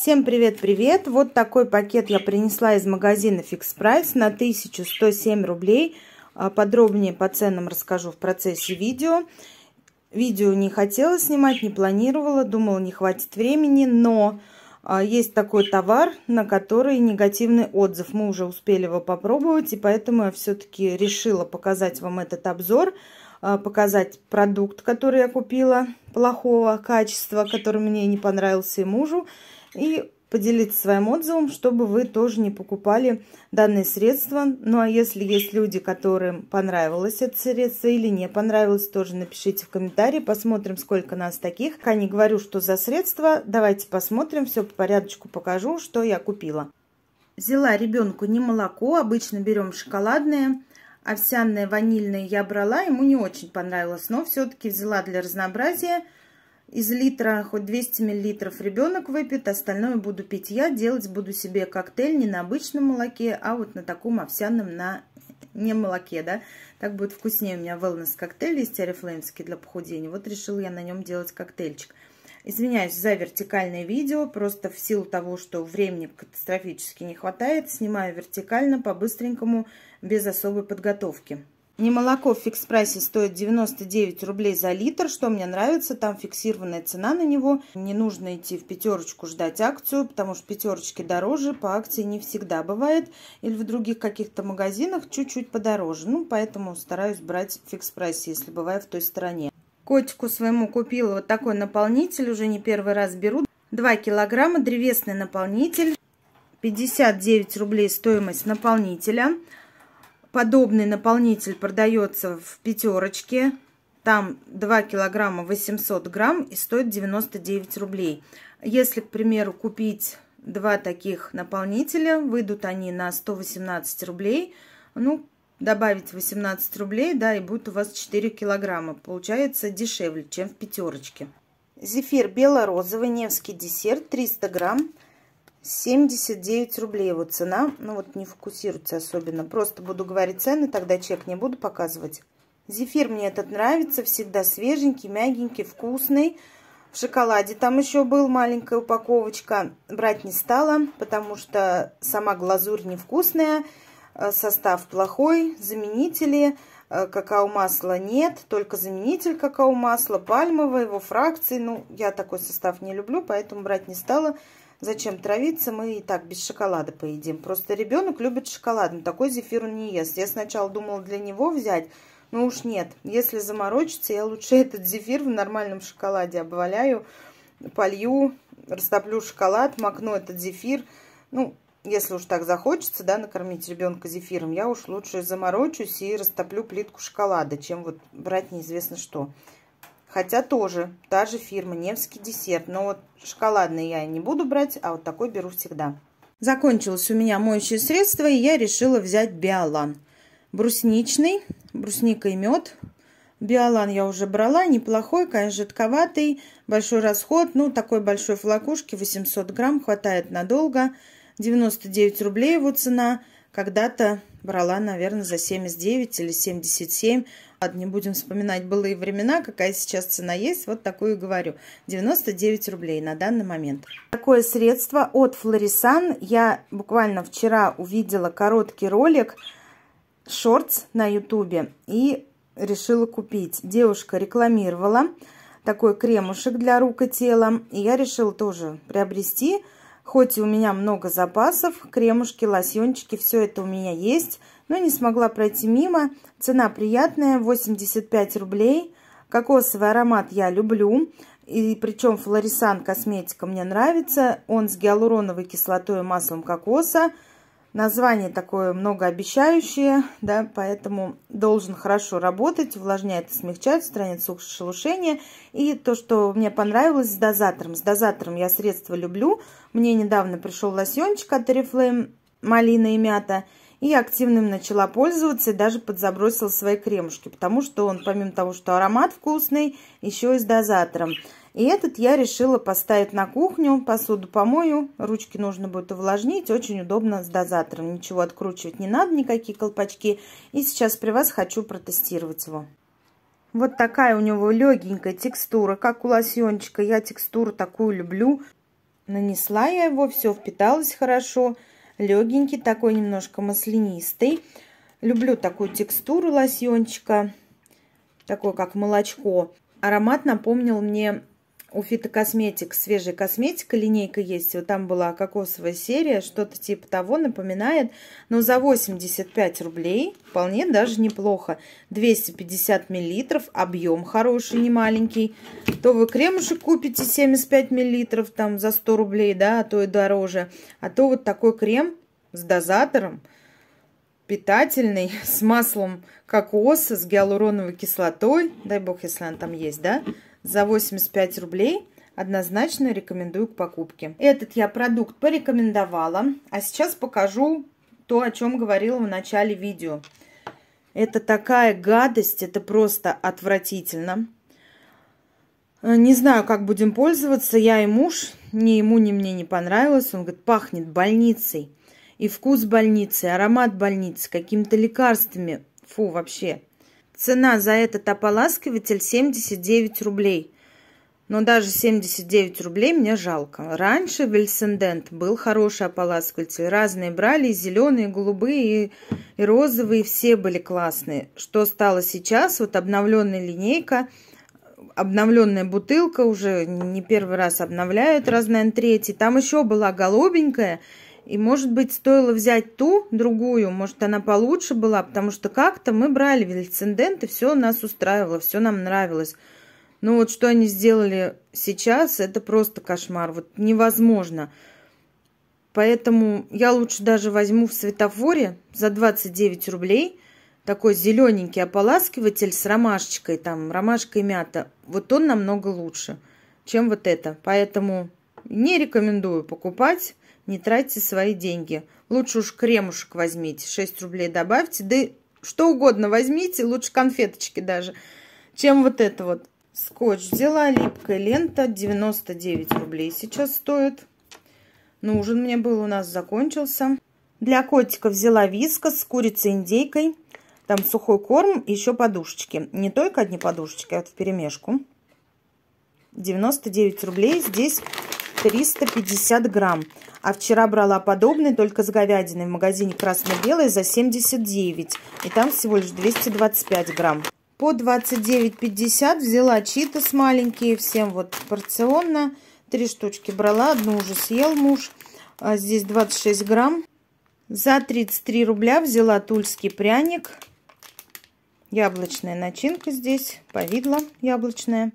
Всем привет-привет! Вот такой пакет я принесла из магазина Fix Price на 1107 рублей. А, подробнее по ценам расскажу в процессе видео. Видео не хотела снимать, не планировала, думала не хватит времени, но а, есть такой товар, на который негативный отзыв. Мы уже успели его попробовать, и поэтому я все-таки решила показать вам этот обзор, а, показать продукт, который я купила, плохого качества, который мне не понравился и мужу и поделиться своим отзывом, чтобы вы тоже не покупали данное средство. Ну а если есть люди, которым понравилось это средство или не понравилось, тоже напишите в комментарии, посмотрим, сколько нас таких. Пока не говорю, что за средство. давайте посмотрим, все по порядочку покажу, что я купила. Взяла ребенку не молоко, обычно берем шоколадное, овсяное, ванильное я брала, ему не очень понравилось, но все-таки взяла для разнообразия – из литра хоть 200 миллилитров ребенок выпьет, остальное буду пить я. Делать буду себе коктейль не на обычном молоке, а вот на таком овсяном, на не молоке, да. Так будет вкуснее у меня wellness коктейль из Террифлеймский для похудения. Вот решил я на нем делать коктейльчик. Извиняюсь за вертикальное видео, просто в силу того, что времени катастрофически не хватает, снимаю вертикально, по-быстренькому, без особой подготовки. Не молоко в фикс-прайсе стоит 99 рублей за литр, что мне нравится. Там фиксированная цена на него. Не нужно идти в пятерочку ждать акцию, потому что пятерочки дороже, по акции не всегда бывает. Или в других каких-то магазинах чуть-чуть подороже. Ну, поэтому стараюсь брать фикс-прайс, если бываю в той стороне. Котику своему купила вот такой наполнитель, уже не первый раз беру. 2 килограмма, древесный наполнитель. 59 рублей стоимость наполнителя. Подобный наполнитель продается в пятерочке. Там 2 килограмма 800 грамм и стоит 99 рублей. Если, к примеру, купить два таких наполнителя, выйдут они на 118 рублей. Ну, добавить 18 рублей, да, и будет у вас 4 килограмма. Получается дешевле, чем в пятерочке. Зефир бело-розовый, невский десерт, 300 грамм. 79 рублей его цена. Ну вот не фокусируется особенно. Просто буду говорить цены, тогда чек не буду показывать. Зефир мне этот нравится. Всегда свеженький, мягенький, вкусный. В шоколаде там еще был маленькая упаковочка. Брать не стала, потому что сама глазурь невкусная. Э, состав плохой. Заменители. Э, какао-масла нет. Только заменитель какао-масла. Пальмовое, его фракции. Ну, я такой состав не люблю, поэтому брать не стала. Зачем травиться? Мы и так без шоколада поедим. Просто ребенок любит шоколад, но такой зефир он не ест. Я сначала думала для него взять, но уж нет. Если заморочиться, я лучше этот зефир в нормальном шоколаде обваляю, полью, растоплю шоколад, макну этот зефир. Ну, если уж так захочется, да, накормить ребенка зефиром, я уж лучше заморочусь и растоплю плитку шоколада, чем вот брать неизвестно что. Хотя тоже та же фирма, Невский десерт. Но вот шоколадный я не буду брать, а вот такой беру всегда. Закончилось у меня моющее средство, и я решила взять биолан. Брусничный, брусника и мед. Биолан я уже брала, неплохой, конечно, жидковатый, большой расход. Ну, такой большой флакушки, 800 грамм, хватает надолго. 99 рублей его цена. Когда-то брала, наверное, за 79 или 77. Ладно, не будем вспоминать былые времена, какая сейчас цена есть, вот такую говорю. 99 рублей на данный момент. Такое средство от Флорисан. Я буквально вчера увидела короткий ролик, шортс на ютубе и решила купить. Девушка рекламировала такой кремушек для рук и тела, и я решила тоже приобрести, Хоть и у меня много запасов, кремушки, лосьончики, все это у меня есть, но не смогла пройти мимо. Цена приятная, 85 рублей. Кокосовый аромат я люблю, и причем флорисан косметика мне нравится. Он с гиалуроновой кислотой и маслом кокоса. Название такое многообещающее, да, поэтому должен хорошо работать, увлажняет и смягчает, устраняет шелушения И то, что мне понравилось с дозатором. С дозатором я средства люблю. Мне недавно пришел лосьончик от Oriflame малина и мята. И активным им начала пользоваться и даже подзабросила свои кремушки, потому что он, помимо того, что аромат вкусный, еще и с дозатором. И этот я решила поставить на кухню, посуду помою, ручки нужно будет увлажнить, очень удобно с дозатором. Ничего откручивать не надо, никакие колпачки. И сейчас при вас хочу протестировать его. Вот такая у него легенькая текстура, как у лосьончика. Я текстуру такую люблю. Нанесла я его, все впиталось хорошо. Хорошо легенький, такой немножко маслянистый. Люблю такую текстуру лосьончика, такой как молочко. Аромат напомнил мне у фитокосметик свежая косметика, линейка есть, вот там была кокосовая серия, что-то типа того напоминает, но за 85 рублей вполне даже неплохо. 250 миллилитров, объем хороший, не маленький. То вы кремушек купите 75 миллилитров там за 100 рублей, да, а то и дороже. А то вот такой крем с дозатором, питательный, с маслом кокоса, с гиалуроновой кислотой, дай бог, если она там есть, да, за 85 рублей однозначно рекомендую к покупке. Этот я продукт порекомендовала, а сейчас покажу то, о чем говорила в начале видео. Это такая гадость, это просто отвратительно. Э, не знаю, как будем пользоваться, я и муж, ни ему, ни мне не понравилось. Он говорит, пахнет больницей, и вкус больницы, аромат больницы, какими-то лекарствами. Фу, вообще. Цена за этот ополаскиватель 79 рублей. Но даже 79 рублей мне жалко. Раньше Вильсендент был хороший ополаскиватель. Разные брали, и зеленые, и голубые, и, и розовые. Все были классные. Что стало сейчас? Вот обновленная линейка, обновленная бутылка. Уже не первый раз обновляют раз, наверное, третий. Там еще была голубенькая. И, может быть, стоило взять ту, другую, может, она получше была, потому что как-то мы брали вельцендент, и все нас устраивало, все нам нравилось. Но вот что они сделали сейчас, это просто кошмар, вот невозможно. Поэтому я лучше даже возьму в светофоре за 29 рублей такой зелененький ополаскиватель с ромашечкой, там, ромашкой, мята. Вот он намного лучше, чем вот это. Поэтому не рекомендую покупать не тратьте свои деньги. Лучше уж кремушек возьмите, 6 рублей добавьте, да что угодно возьмите, лучше конфеточки даже, чем вот это вот. Скотч взяла, липкая лента, 99 рублей сейчас стоит. Нужен мне был, у нас закончился. Для котика взяла виска с курицей индейкой. Там сухой корм, еще подушечки. Не только одни подушечки, а в перемешку. 99 рублей. Здесь 350 грамм. А вчера брала подобный, только с говядиной в магазине красно-белый за 79. И там всего лишь 225 грамм. По 29,50 взяла читос маленькие, всем вот порционно. Три штучки брала, одну уже съел муж. А здесь 26 грамм. За 33 рубля взяла тульский пряник. Яблочная начинка здесь, повидло яблочное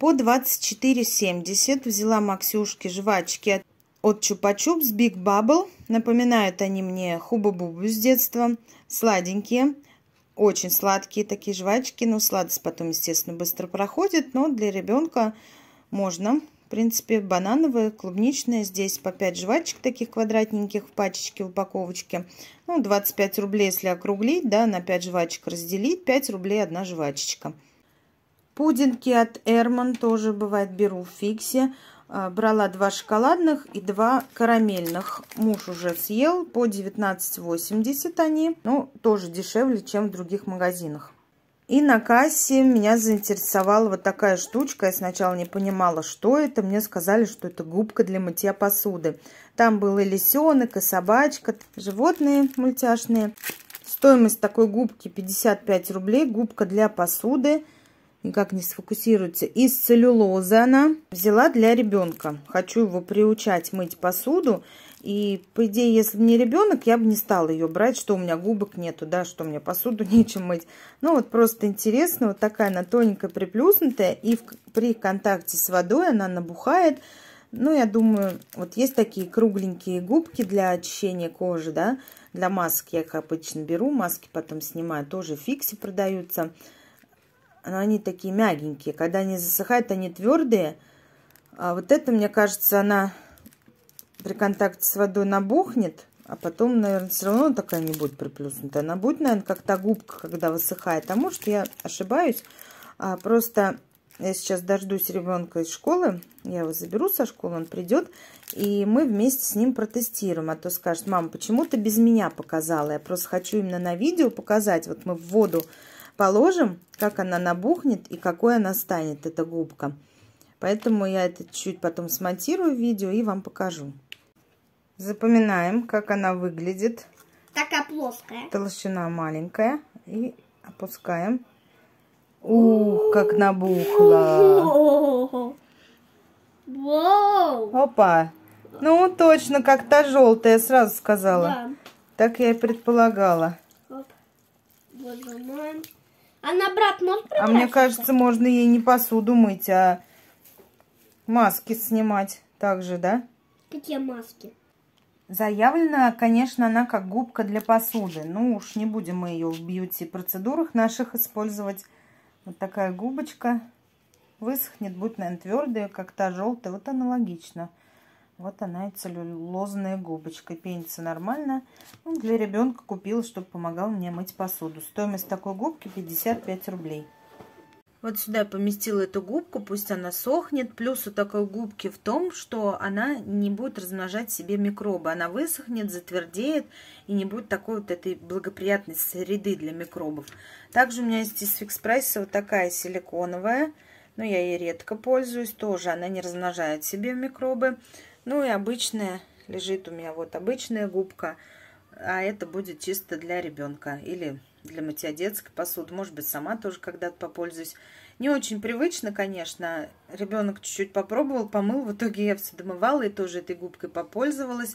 по 24,70. Взяла Максюшки жвачки от Чупа-Чупс Биг Баббл Напоминают они мне Хуба-Бубу с детства. Сладенькие, очень сладкие такие жвачки. Но ну, сладость потом, естественно, быстро проходит. Но для ребенка можно. В принципе, банановые, клубничные. Здесь по 5 жвачек таких квадратненьких в пачечке, в упаковочке. Ну, 25 рублей, если округлить, да, на 5 жвачек разделить. 5 рублей одна жвачечка. Пудинки от Эрман тоже бывает беру в фиксе. А, брала два шоколадных и два карамельных. Муж уже съел. По 19,80 они. Ну, тоже дешевле, чем в других магазинах. И на кассе меня заинтересовала вот такая штучка. Я сначала не понимала, что это. Мне сказали, что это губка для мытья посуды. Там был и лисенок, и собачка, животные мультяшные. Стоимость такой губки 55 рублей. Губка для посуды – никак не сфокусируется. Из целлюлозы она взяла для ребенка. Хочу его приучать мыть посуду. И, по идее, если бы не ребенок, я бы не стала ее брать, что у меня губок нету, да, что у меня посуду нечем мыть. Ну, вот просто интересно, вот такая она тоненькая, приплюснутая, и в, при контакте с водой она набухает. Ну, я думаю, вот есть такие кругленькие губки для очищения кожи, да, для маски я их обычно беру, маски потом снимаю, тоже фикси продаются. продаются но они такие мягенькие. Когда они засыхают, они твердые. А вот это, мне кажется, она при контакте с водой набухнет, а потом, наверное, все равно такая не будет приплюснутая. Она будет, наверное, как то губка, когда высыхает. А может, я ошибаюсь. А просто я сейчас дождусь ребенка из школы, я его заберу со школы, он придет, и мы вместе с ним протестируем. А то скажет, мама, почему ты без меня показала? Я просто хочу именно на видео показать. Вот мы в воду положим, как она набухнет и какой она станет, эта губка. Поэтому я это чуть потом смонтирую видео и вам покажу. Запоминаем, как она выглядит. Такая плоская. Толщина маленькая. И опускаем. Ух, как набухла. Опа. Ну, точно, как та желтая, сразу сказала. Да. Так я и предполагала. Оп. Вот, а на брат, может А мне кажется, можно ей не посуду мыть, а маски снимать также, да? Какие маски? Заявлена, конечно, она как губка для посуды. Ну уж не будем мы ее в бьюти-процедурах наших использовать. Вот такая губочка. Высохнет, будет, наверное, твердая, как та желтая. Вот аналогично. Вот она и целлюлозная губочка. Пенится нормально. Ну, для ребенка купила, чтобы помогал мне мыть посуду. Стоимость такой губки 55 рублей. Вот сюда поместила эту губку, пусть она сохнет. Плюс у такой губки в том, что она не будет размножать себе микробы. Она высохнет, затвердеет и не будет такой вот этой благоприятной среды для микробов. Также у меня есть из фикспрайса вот такая силиконовая. Но я ей редко пользуюсь тоже. Она не размножает себе микробы. Ну и обычная лежит у меня вот обычная губка, а это будет чисто для ребенка или для мытья детской посуды. Может быть, сама тоже когда-то попользуюсь. Не очень привычно, конечно. Ребенок чуть-чуть попробовал, помыл. В итоге я все домывала и тоже этой губкой попользовалась.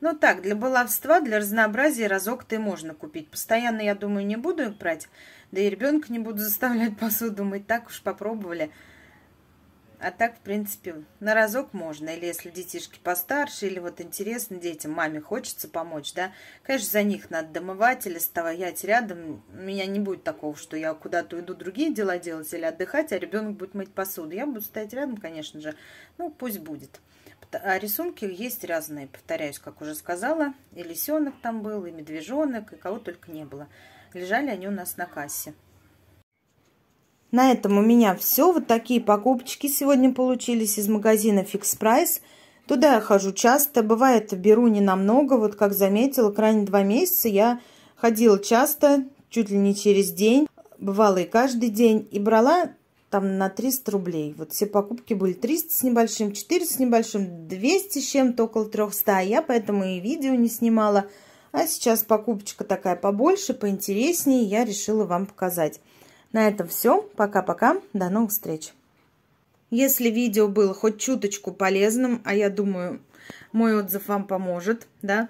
Но ну так, для баловства, для разнообразия разок-то и можно купить. Постоянно, я думаю, не буду их брать. Да и ребенка не буду заставлять посуду мыть. Так уж попробовали. А так, в принципе, на разок можно. Или если детишки постарше, или вот интересно детям, маме хочется помочь, да. Конечно, за них надо домывать или стоять рядом. У меня не будет такого, что я куда-то иду другие дела делать или отдыхать, а ребенок будет мыть посуду. Я буду стоять рядом, конечно же. Ну, пусть будет. А рисунки есть разные, повторяюсь, как уже сказала. И лисенок там был, и медвежонок, и кого только не было. Лежали они у нас на кассе. На этом у меня все. Вот такие покупочки сегодня получились из магазина Fix Price. Туда я хожу часто. Бывает, беру не намного. Вот как заметила, крайне два месяца я ходила часто, чуть ли не через день. Бывало и каждый день. И брала там на 300 рублей. Вот все покупки были 300 с небольшим, 400 с небольшим, 200 с чем-то, около 300. А я поэтому и видео не снимала. А сейчас покупочка такая побольше, поинтереснее. Я решила вам показать. На этом все. Пока-пока. До новых встреч. Если видео было хоть чуточку полезным, а я думаю, мой отзыв вам поможет, да,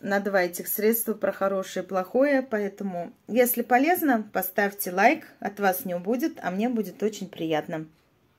на два этих средства про хорошее и плохое, поэтому, если полезно, поставьте лайк, от вас не убудет, а мне будет очень приятно.